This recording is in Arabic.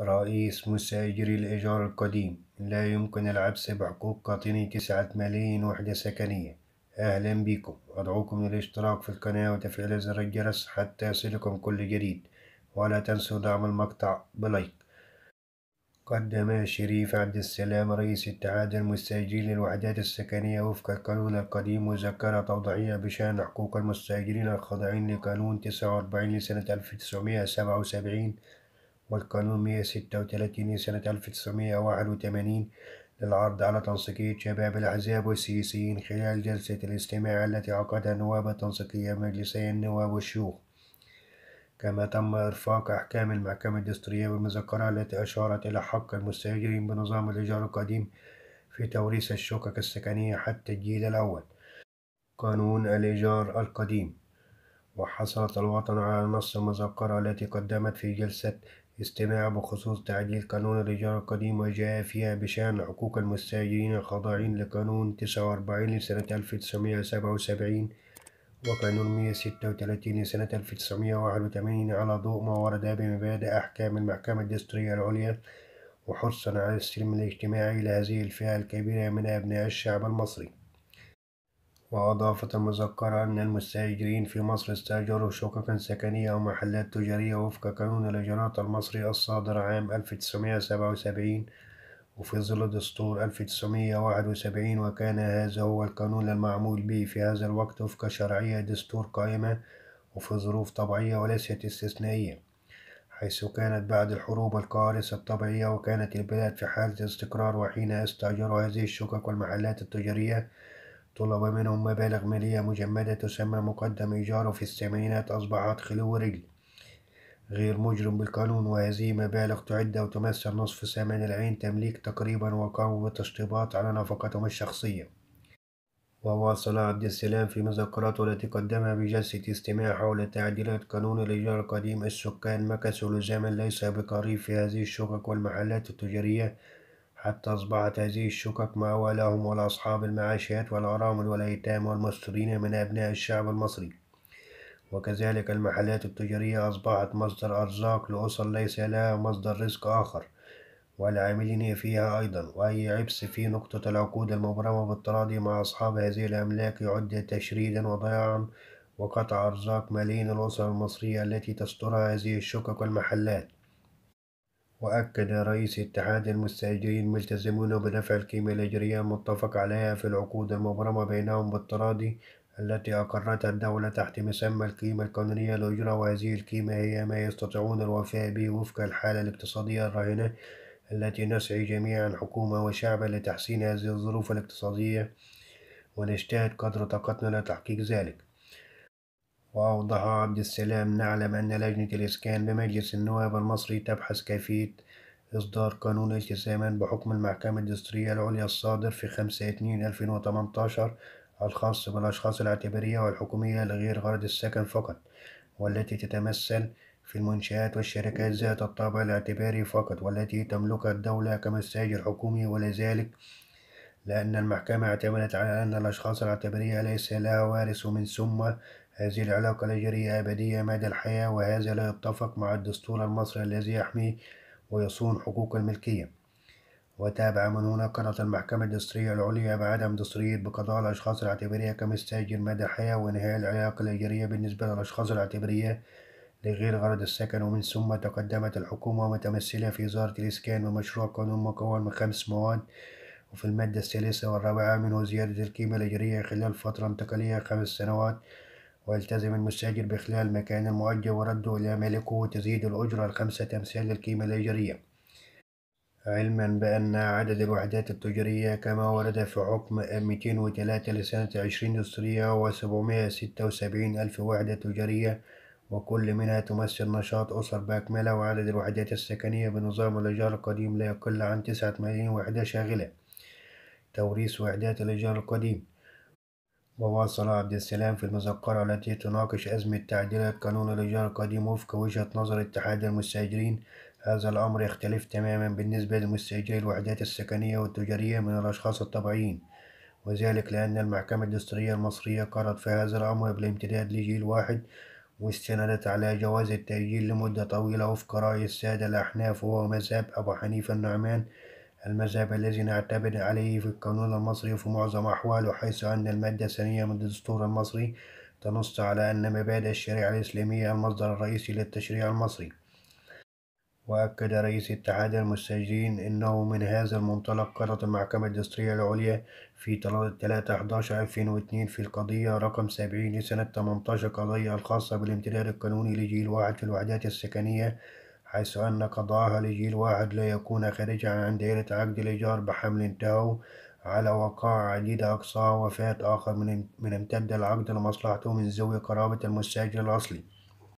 رئيس مستأجري الإيجار القديم لا يمكن العبس بحقوق قاطني تسعة ملايين وحدة سكنية أهلا بكم أدعوكم للاشتراك في القناة وتفعيل زر الجرس حتى يصلكم كل جديد ولا تنسوا دعم المقطع بلايك قدم شريف عبد السلام رئيس اتحاد المستأجرين للوحدات السكنية وفق القانون القديم مذكرة توضيحية بشأن حقوق المستأجرين الخاضعين لقانون 49 لسنة 1977 والقانون 136 سنة 1981 للعرض على تنسيقية شباب الأحزاب والسياسيين خلال جلسة الاستماع التي عقدها النواب التنسيقية مجلسي النواب والشيوخ كما تم إرفاق أحكام المحكمة الدستورية بالمذكرة التي أشارت إلى حق المستأجرين بنظام الإيجار القديم في توريث الشقق السكنية حتى الجيل الأول قانون الإيجار القديم وحصلت الوطن على نص المذكرة التي قدمت في جلسة استماع بخصوص تعديل قانون الإيجار القديم وجاء فيها بشأن حقوق المستأجرين الخاضعين لقانون 49 لسنة 1977 وقانون 136 لسنة 1981 على ضوء ما ورد بمبادئ أحكام المحكمة الدستورية العليا وحرصا على السلم الاجتماعي لهذه الفئة الكبيرة من أبناء الشعب المصري وأضافت المذكرة أن المستأجرين في مصر استأجروا شققا سكنية أو محلات تجارية وفق قانون الإجارات المصري الصادر عام 1977 وفي ظل دستور 1971 وكان هذا هو القانون المعمول به في هذا الوقت وفق شرعية دستور قائمة وفي ظروف طبيعية وليست استثنائية حيث كانت بعد الحروب الكوارث الطبيعية وكانت البلاد في حالة استقرار وحين استأجروا هذه الشقق والمحلات التجارية طلب منهم مبالغ مالية مجمدة تسمى مقدم إيجار في الثمانينات أصبحت خلو رجل غير مجرم بالقانون وهذه مبالغ تعد وتمثل نصف ثمن العين تمليك تقريبا وقاموا بالتشطيبات على نفقتهم الشخصية وواصل عبد السلام في مذكراته التي قدمها بجلسة استماع حول تعديلات قانون الإيجار القديم السكان مكثوا لزاما ليس بقريب في هذه الشقق والمحلات التجارية حتى أصبحت هذه الشقق مأوى لهم ولأصحاب المعاشات والأرامل والأيتام والمستورين من أبناء الشعب المصري وكذلك المحلات التجارية أصبحت مصدر أرزاق لأسر ليس لها مصدر رزق آخر والعاملين فيها أيضا وأي عبس في نقطة العقود المبرمة بالتراضي مع أصحاب هذه الأملاك يعد تشريدا وضياعا وقطع أرزاق ملايين الأسر المصرية التي تسترها هذه الشقق والمحلات وأكد رئيس اتحاد المستأجرين ملتزمون بدفع القيمة الأجرية المتفق عليها في العقود المبرمة بينهم بالتراضي التي أقرتها الدولة تحت مسمى القيمة القانونية للأجرة وهذه القيمة هي ما يستطيعون الوفاء به وفق الحالة الاقتصادية الراهنة التي نسعى جميعا حكومة وشعبا لتحسين هذه الظروف الاقتصادية ونجتهد قدر طاقتنا لتحقيق ذلك وأوضح عبد السلام نعلم أن لجنة الإسكان بمجلس النواب المصري تبحث كيفية إصدار قانون التزاما بحكم المحكمة الدستورية العليا الصادر في 5/2/2018 الخاص بالأشخاص الاعتبارية والحكومية لغير غرض السكن فقط والتي تتمثل في المنشآت والشركات ذات الطابع الاعتباري فقط والتي تملكها الدولة كمساجر حكومي ولذلك لأن المحكمة اعتمدت على أن الأشخاص الاعتبارية ليس لها وارث ومن ثم هذه العلاقة لا أبدية مدى الحياة وهذا لا يتفق مع الدستور المصري الذي يحمي ويصون حقوق الملكية وتابع من هنا قررت المحكمة الدستورية العليا بعدم دستورية بقضاء الأشخاص الاعتبارية كمستاجر مدى الحياة وإنهاء العلاقة الأجرية بالنسبة للأشخاص الاعتبارية لغير غرض السكن ومن ثم تقدمت الحكومة متمثلة في وزارة الإسكان بمشروع قانون مكون من خمس مواد وفي المادة الثالثة والرابعة منه زيادة القيمة الأجرية خلال فترة انتقالية خمس سنوات ويلتزم المستأجر بخلال مكان المؤجر ورده إلى مالكه تزيد الأجرة الخمسة أمثال للقيمة الإجرية علما بأن عدد الوحدات التجارية كما ورد في حكم 203 لسنة 20 مصرية و 776 ألف وحدة تجارية وكل منها تمثل نشاط أسر بأكمله وعدد الوحدات السكنية بنظام الإيجار القديم لا يقل عن تسعة ملايين وحدة شاغلة توريث وحدات الإيجار القديم وواصل عبد السلام في المذكرة التي تناقش أزمة تعديل القانون الإيجار القديم وفق وجهة نظر اتحاد المستأجرين هذا الأمر يختلف تماما بالنسبة لمستأجري الوحدات السكنية والتجارية من الأشخاص الطبيعيين وذلك لأن المحكمة الدستورية المصرية قررت في هذا الأمر بالامتداد لجيل واحد واستندت على جواز التأجيل لمدة طويلة وفق رأي السادة الأحناف وهو مذهب أبو حنيفة النعمان المذهب الذي نعتمد عليه في القانون المصري في معظم أحواله حيث أن المادة الثانية من الدستور المصري تنص على أن مبادئ الشريعة الإسلامية المصدر الرئيسي للتشريع المصري وأكد رئيس اتحاد المستجدين أنه من هذا المنطلق قررت المحكمة الدستورية العليا في 3/11/2002 في القضية رقم 70 لسنة 18 قضية الخاصة بالامتداد القانوني لجيل واحد في الوحدات السكنية حيث أن قضاءها لجيل واحد لا يكون خارجا عن دائرة عقد الإيجار بحمل انتهوا على وقائع عديدة أقصى وفاة آخر من امتد العقد لمصلحته من ذوي قرابة المستأجر الأصلي